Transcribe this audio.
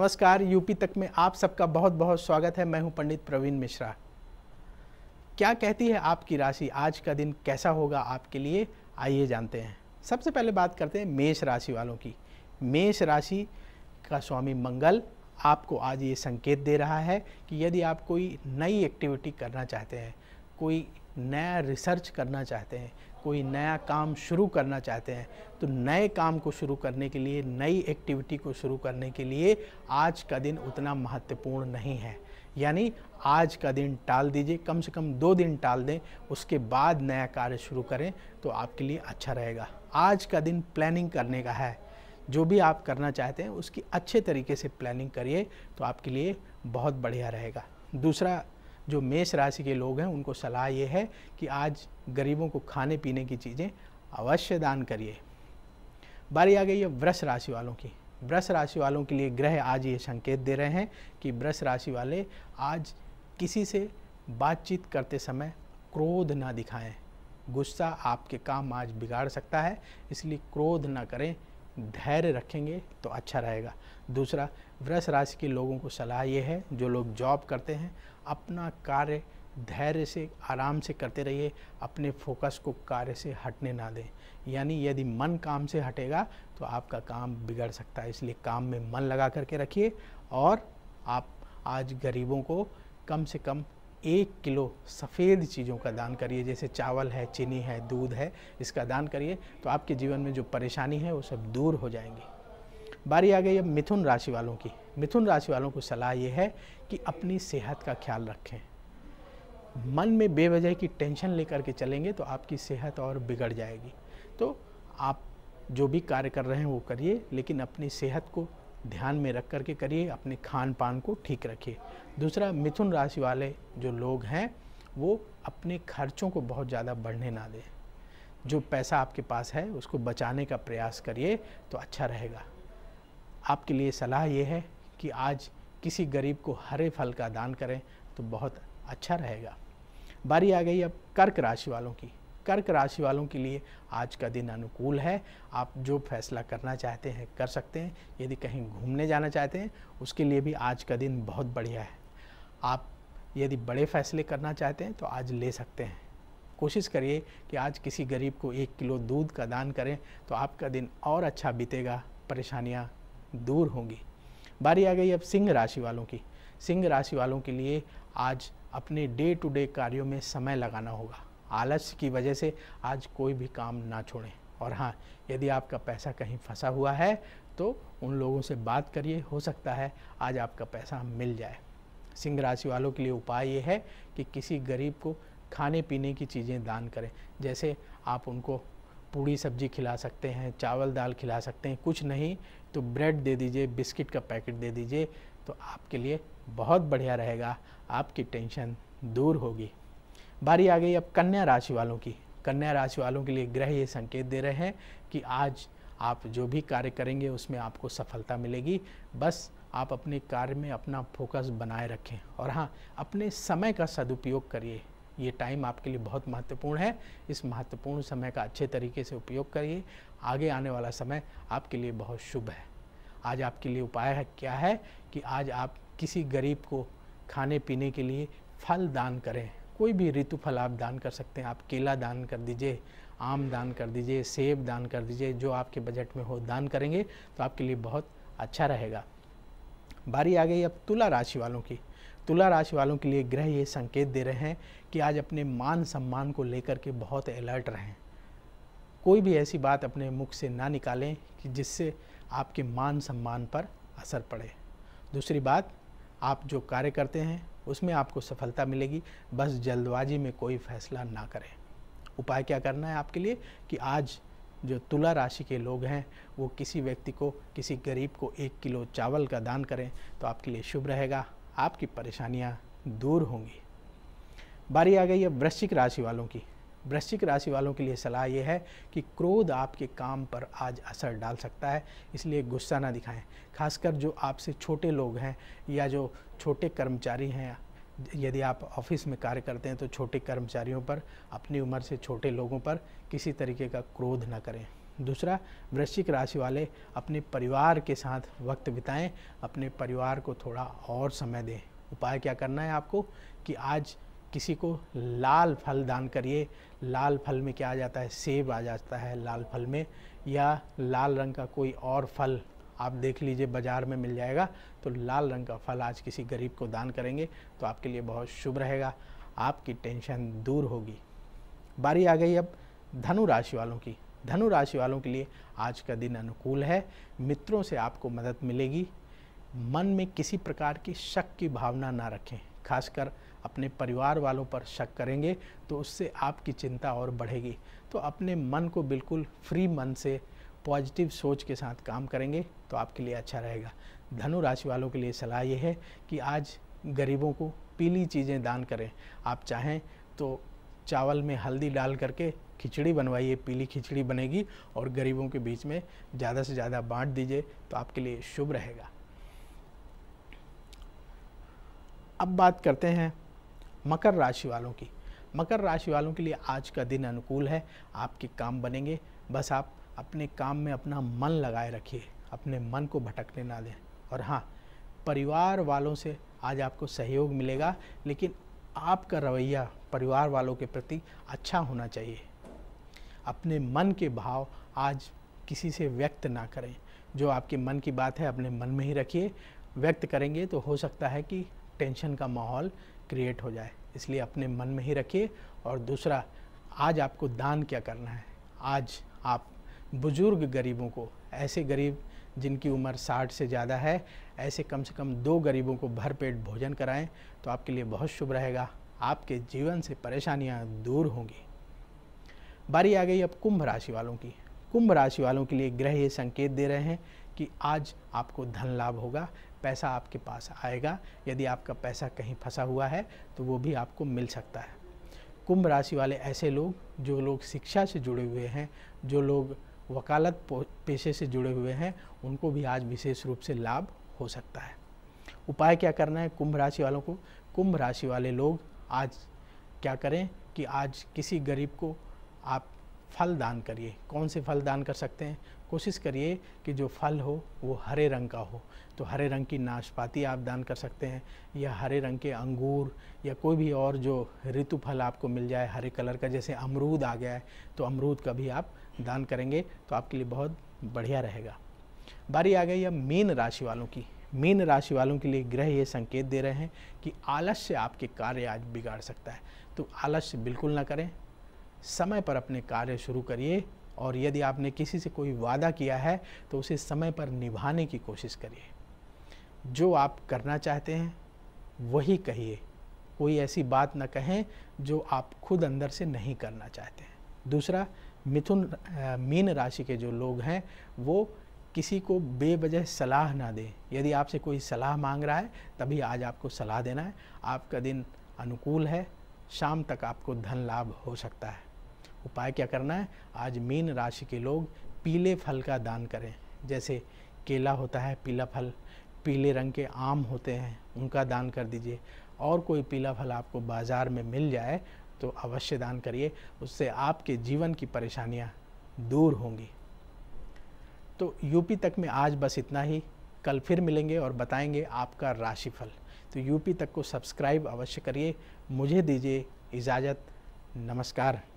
नमस्कार यूपी तक में आप सबका बहुत बहुत स्वागत है मैं हूं पंडित प्रवीण मिश्रा क्या कहती है आपकी राशि आज का दिन कैसा होगा आपके लिए आइए जानते हैं सबसे पहले बात करते हैं मेष राशि वालों की मेष राशि का स्वामी मंगल आपको आज ये संकेत दे रहा है कि यदि आप कोई नई एक्टिविटी करना चाहते हैं कोई नया रिसर्च करना चाहते हैं कोई नया काम शुरू करना चाहते हैं तो नए काम को शुरू करने के लिए नई एक्टिविटी को शुरू करने के लिए आज का दिन उतना महत्वपूर्ण नहीं है यानी आज का दिन टाल दीजिए कम से कम दो दिन टाल दें उसके बाद नया कार्य शुरू करें तो आपके लिए अच्छा रहेगा आज का दिन प्लानिंग करने का है जो भी आप करना चाहते हैं उसकी अच्छे तरीके से प्लानिंग करिए तो आपके लिए बहुत बढ़िया रहेगा दूसरा जो मेष राशि के लोग हैं उनको सलाह ये है कि आज गरीबों को खाने पीने की चीज़ें अवश्य दान करिए बारी आ गई है वृष राशि वालों की वृष राशि वालों के लिए ग्रह आज ये संकेत दे रहे हैं कि वृष राशि वाले आज किसी से बातचीत करते समय क्रोध ना दिखाएं गुस्सा आपके काम आज बिगाड़ सकता है इसलिए क्रोध ना करें धैर्य रखेंगे तो अच्छा रहेगा दूसरा वृष राशि के लोगों को सलाह ये है जो लोग जॉब करते हैं अपना कार्य धैर्य से आराम से करते रहिए अपने फोकस को कार्य से हटने ना दें यानी यदि मन काम से हटेगा तो आपका काम बिगड़ सकता है इसलिए काम में मन लगा करके रखिए और आप आज गरीबों को कम से कम एक किलो सफ़ेद चीज़ों का दान करिए जैसे चावल है चीनी है दूध है इसका दान करिए तो आपके जीवन में जो परेशानी है वो सब दूर हो जाएंगी बारी आ गई अब मिथुन राशि वालों की मिथुन राशि वालों को सलाह ये है कि अपनी सेहत का ख्याल रखें मन में बेवजह की टेंशन लेकर के चलेंगे तो आपकी सेहत और बिगड़ जाएगी तो आप जो भी कार्य कर रहे हैं वो करिए लेकिन अपनी सेहत को ध्यान में रख कर के करिए अपने खान पान को ठीक रखिए दूसरा मिथुन राशि वाले जो लोग हैं वो अपने खर्चों को बहुत ज़्यादा बढ़ने ना दें जो पैसा आपके पास है उसको बचाने का प्रयास करिए तो अच्छा रहेगा आपके लिए सलाह ये है कि आज किसी गरीब को हरे फल का दान करें तो बहुत अच्छा रहेगा बारी आ गई अब कर्क राशि वालों की कर्क राशि वालों के लिए आज का दिन अनुकूल है आप जो फैसला करना चाहते हैं कर सकते हैं यदि कहीं घूमने जाना चाहते हैं उसके लिए भी आज का दिन बहुत बढ़िया है आप यदि बड़े फैसले करना चाहते हैं तो आज ले सकते हैं कोशिश करिए कि आज किसी गरीब को एक किलो दूध का दान करें तो आपका दिन और अच्छा बीतेगा परेशानियाँ दूर होंगी बारी आ गई अब सिंह राशि वालों की सिंह राशि वालों के लिए आज अपने डे टू डे कार्यों में समय लगाना होगा आलस्य की वजह से आज कोई भी काम ना छोड़ें और हाँ यदि आपका पैसा कहीं फंसा हुआ है तो उन लोगों से बात करिए हो सकता है आज आपका पैसा मिल जाए सिंह राशि वालों के लिए उपाय ये है कि किसी गरीब को खाने पीने की चीज़ें दान करें जैसे आप उनको पूड़ी सब्जी खिला सकते हैं चावल दाल खिला सकते हैं कुछ नहीं तो ब्रेड दे दीजिए बिस्किट का पैकेट दे दीजिए तो आपके लिए बहुत बढ़िया रहेगा आपकी टेंशन दूर होगी बारी आ गई अब कन्या राशि वालों की कन्या राशि वालों के लिए ग्रह ये संकेत दे रहे हैं कि आज आप जो भी कार्य करेंगे उसमें आपको सफलता मिलेगी बस आप अपने कार्य में अपना फोकस बनाए रखें और हाँ अपने समय का सदुपयोग करिए ये टाइम आपके लिए बहुत महत्वपूर्ण है इस महत्वपूर्ण समय का अच्छे तरीके से उपयोग करिए आगे आने वाला समय आपके लिए बहुत शुभ है आज आपके लिए उपाय है क्या है कि आज आप किसी गरीब को खाने पीने के लिए फल दान करें कोई भी ऋतुफल आप दान कर सकते हैं आप केला दान कर दीजिए आम दान कर दीजिए सेब दान कर दीजिए जो आपके बजट में हो दान करेंगे तो आपके लिए बहुत अच्छा रहेगा बारी आ गई अब तुला राशि वालों की तुला राशि वालों के लिए ग्रह ये संकेत दे रहे हैं कि आज अपने मान सम्मान को लेकर के बहुत अलर्ट रहें कोई भी ऐसी बात अपने मुख से ना निकालें कि जिससे आपके मान सम्मान पर असर पड़े दूसरी बात आप जो कार्य करते हैं उसमें आपको सफलता मिलेगी बस जल्दबाजी में कोई फैसला ना करें उपाय क्या करना है आपके लिए कि आज जो तुला राशि के लोग हैं वो किसी व्यक्ति को किसी गरीब को एक किलो चावल का दान करें तो आपके लिए शुभ रहेगा आपकी परेशानियाँ दूर होंगी बारी आ गई है वृश्चिक राशि वालों की वृश्चिक राशि वालों के लिए सलाह ये है कि क्रोध आपके काम पर आज असर डाल सकता है इसलिए गुस्सा ना दिखाएं खासकर जो आपसे छोटे लोग हैं या जो छोटे कर्मचारी हैं यदि आप ऑफिस में कार्य करते हैं तो छोटे कर्मचारियों पर अपनी उम्र से छोटे लोगों पर किसी तरीके का क्रोध ना करें दूसरा वृश्चिक राशि वाले अपने परिवार के साथ वक्त बिताएं अपने परिवार को थोड़ा और समय दें उपाय क्या करना है आपको कि आज किसी को लाल फल दान करिए लाल फल में क्या आ जाता है सेब आ जाता है लाल फल में या लाल रंग का कोई और फल आप देख लीजिए बाज़ार में मिल जाएगा तो लाल रंग का फल आज किसी गरीब को दान करेंगे तो आपके लिए बहुत शुभ रहेगा आपकी टेंशन दूर होगी बारी आ गई अब धनु राशि वालों की धनु राशि वालों के लिए आज का दिन अनुकूल है मित्रों से आपको मदद मिलेगी मन में किसी प्रकार की शक की भावना ना रखें खासकर अपने परिवार वालों पर शक करेंगे तो उससे आपकी चिंता और बढ़ेगी तो अपने मन को बिल्कुल फ्री मन से पॉजिटिव सोच के साथ काम करेंगे तो आपके लिए अच्छा रहेगा धनु राशि वालों के लिए सलाह ये है कि आज गरीबों को पीली चीज़ें दान करें आप चाहें तो चावल में हल्दी डाल करके खिचड़ी बनवाइए पीली खिचड़ी बनेगी और गरीबों के बीच में ज़्यादा से ज़्यादा बांट दीजिए तो आपके लिए शुभ रहेगा अब बात करते हैं मकर राशि वालों की मकर राशि वालों के लिए आज का दिन अनुकूल है आपके काम बनेंगे बस आप अपने काम में अपना मन लगाए रखिए अपने मन को भटकने ना दें और हाँ परिवार वालों से आज आपको सहयोग मिलेगा लेकिन आपका रवैया परिवार वालों के प्रति अच्छा होना चाहिए अपने मन के भाव आज किसी से व्यक्त ना करें जो आपके मन की बात है अपने मन में ही रखिए व्यक्त करेंगे तो हो सकता है कि टेंशन का माहौल क्रिएट हो जाए इसलिए अपने मन में ही रखिए और दूसरा आज आपको दान क्या करना है आज आप बुज़ुर्ग गरीबों को ऐसे गरीब जिनकी उम्र साठ से ज़्यादा है ऐसे कम से कम दो गरीबों को भरपेट भोजन कराएं तो आपके लिए बहुत शुभ रहेगा आपके जीवन से परेशानियां दूर होंगी बारी आ गई अब कुंभ राशि वालों की कुंभ राशि वालों के लिए ग्रह ये संकेत दे रहे हैं कि आज आपको धन लाभ होगा पैसा आपके पास आएगा यदि आपका पैसा कहीं फंसा हुआ है तो वो भी आपको मिल सकता है कुंभ राशि वाले ऐसे लोग जो लोग शिक्षा से जुड़े हुए हैं जो लोग वकालत पेशे से जुड़े हुए हैं उनको भी आज विशेष रूप से लाभ हो सकता है उपाय क्या करना है कुंभ राशि वालों को कुंभ राशि वाले लोग आज क्या करें कि आज किसी गरीब को आप फल दान करिए कौन से फल दान कर सकते हैं कोशिश करिए कि जो फल हो वो हरे रंग का हो तो हरे रंग की नाशपाती आप दान कर सकते हैं या हरे रंग के अंगूर या कोई भी और जो ऋतु फल आपको मिल जाए हरे कलर का जैसे अमरूद आ गया है तो अमरूद का भी आप दान करेंगे तो आपके लिए बहुत बढ़िया रहेगा बारी आ गई अब मीन राशि वालों की मीन राशि वालों के लिए ग्रह ये संकेत दे रहे हैं कि आलस्य आपके कार्य आज बिगाड़ सकता है तो आलस्य बिल्कुल ना करें समय पर अपने कार्य शुरू करिए और यदि आपने किसी से कोई वादा किया है तो उसे समय पर निभाने की कोशिश करिए जो आप करना चाहते हैं वही कहिए कोई ऐसी बात न कहें जो आप खुद अंदर से नहीं करना चाहते हैं दूसरा मिथुन मीन राशि के जो लोग हैं वो किसी को बेवजह सलाह ना दें यदि आपसे कोई सलाह मांग रहा है तभी आज आपको सलाह देना है आपका दिन अनुकूल है शाम तक आपको धन लाभ हो सकता है उपाय क्या करना है आज मीन राशि के लोग पीले फल का दान करें जैसे केला होता है पीला फल पीले रंग के आम होते हैं उनका दान कर दीजिए और कोई पीला फल आपको बाज़ार में मिल जाए तो अवश्य दान करिए उससे आपके जीवन की परेशानियाँ दूर होंगी तो यूपी तक में आज बस इतना ही कल फिर मिलेंगे और बताएंगे आपका राशिफल तो यूपी तक को सब्सक्राइब अवश्य करिए मुझे दीजिए इजाज़त नमस्कार